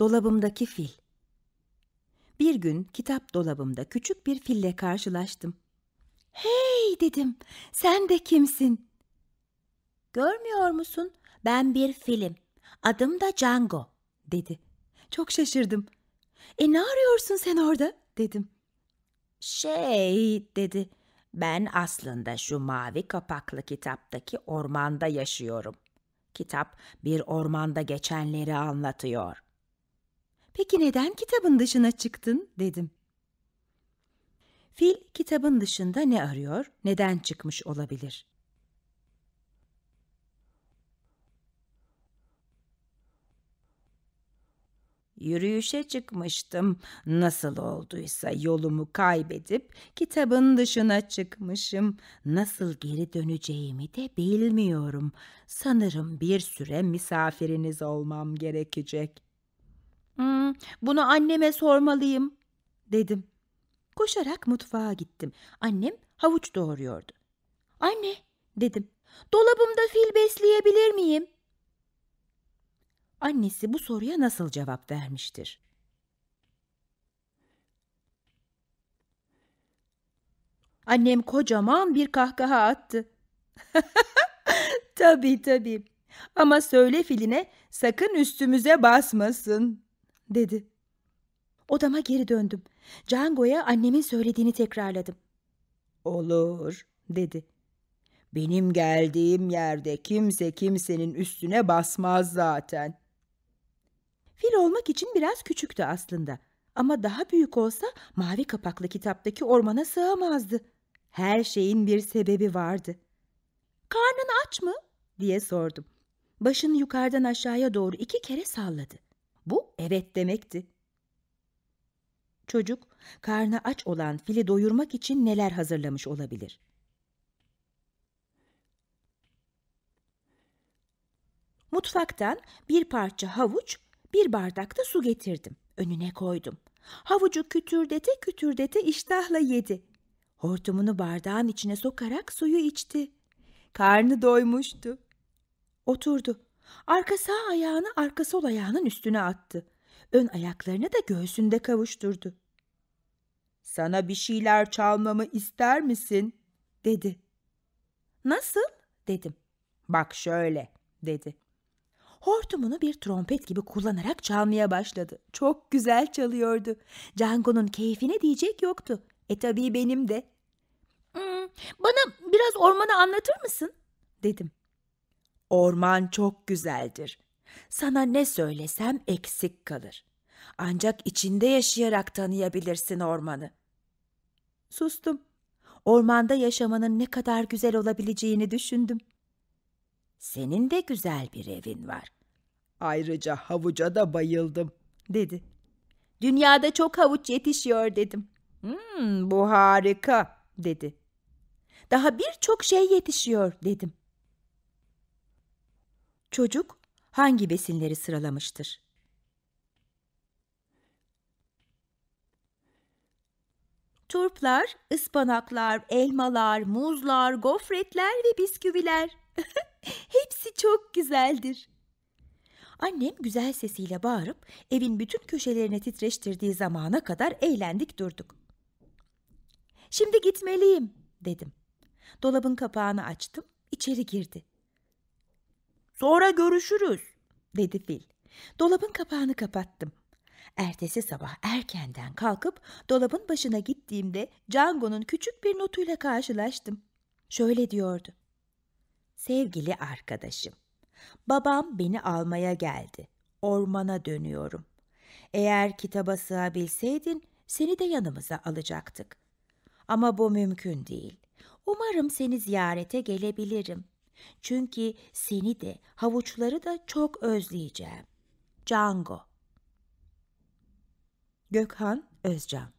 Dolabımdaki fil. Bir gün kitap dolabımda küçük bir fille karşılaştım. "Hey!" dedim. "Sen de kimsin?" "Görmüyor musun? Ben bir filim. Adım da Django." dedi. Çok şaşırdım. "E ne arıyorsun sen orada?" dedim. "Şey," dedi. "Ben aslında şu mavi kapaklı kitaptaki ormanda yaşıyorum. Kitap bir ormanda geçenleri anlatıyor." Peki neden kitabın dışına çıktın dedim. Fil kitabın dışında ne arıyor, neden çıkmış olabilir? Yürüyüşe çıkmıştım. Nasıl olduysa yolumu kaybedip kitabın dışına çıkmışım. Nasıl geri döneceğimi de bilmiyorum. Sanırım bir süre misafiriniz olmam gerekecek.'' Hmm, bunu anneme sormalıyım dedim. Koşarak mutfağa gittim. Annem havuç doğruyordu. Anne dedim. Dolabımda fil besleyebilir miyim? Annesi bu soruya nasıl cevap vermiştir? Annem kocaman bir kahkaha attı. tabii tabii. Ama söyle filine sakın üstümüze basmasın dedi. Odama geri döndüm. Django'ya annemin söylediğini tekrarladım. Olur dedi. Benim geldiğim yerde kimse kimsenin üstüne basmaz zaten. Fil olmak için biraz küçüktü aslında. Ama daha büyük olsa mavi kapaklı kitaptaki ormana sığamazdı. Her şeyin bir sebebi vardı. Karnın aç mı? diye sordum. Başını yukarıdan aşağıya doğru iki kere salladı. Bu evet demekti. Çocuk karnı aç olan fili doyurmak için neler hazırlamış olabilir? Mutfaktan bir parça havuç, bir bardak da su getirdim. Önüne koydum. Havucu kütürdete kütürdete iştahla yedi. Hortumunu bardağın içine sokarak suyu içti. Karnı doymuştu. Oturdu. Arka sağ ayağını arka sol ayağının üstüne attı. Ön ayaklarını da göğsünde kavuşturdu. Sana bir şeyler çalmamı ister misin? dedi. Nasıl? dedim. Bak şöyle dedi. Hortumunu bir trompet gibi kullanarak çalmaya başladı. Çok güzel çalıyordu. Django'nun keyfine diyecek yoktu. E tabii benim de. Hmm, bana biraz ormanı anlatır mısın? dedim. Orman çok güzeldir. Sana ne söylesem eksik kalır. Ancak içinde yaşayarak tanıyabilirsin ormanı. Sustum. Ormanda yaşamanın ne kadar güzel olabileceğini düşündüm. Senin de güzel bir evin var. Ayrıca havuca da bayıldım, dedi. Dünyada çok havuç yetişiyor dedim. Hmm, bu harika, dedi. Daha birçok şey yetişiyor dedim. Çocuk hangi besinleri sıralamıştır? Turplar, ıspanaklar, elmalar, muzlar, gofretler ve bisküviler. Hepsi çok güzeldir. Annem güzel sesiyle bağırıp evin bütün köşelerine titreştirdiği zamana kadar eğlendik durduk. Şimdi gitmeliyim dedim. Dolabın kapağını açtım, içeri girdi. Sonra görüşürüz, dedi fil. Dolabın kapağını kapattım. Ertesi sabah erkenden kalkıp dolabın başına gittiğimde Django'nun küçük bir notuyla karşılaştım. Şöyle diyordu. Sevgili arkadaşım, babam beni almaya geldi. Ormana dönüyorum. Eğer kitaba sığabilseydin seni de yanımıza alacaktık. Ama bu mümkün değil. Umarım seni ziyarete gelebilirim.'' Çünkü seni de havuçları da çok özleyeceğim. Django Gökhan Özcan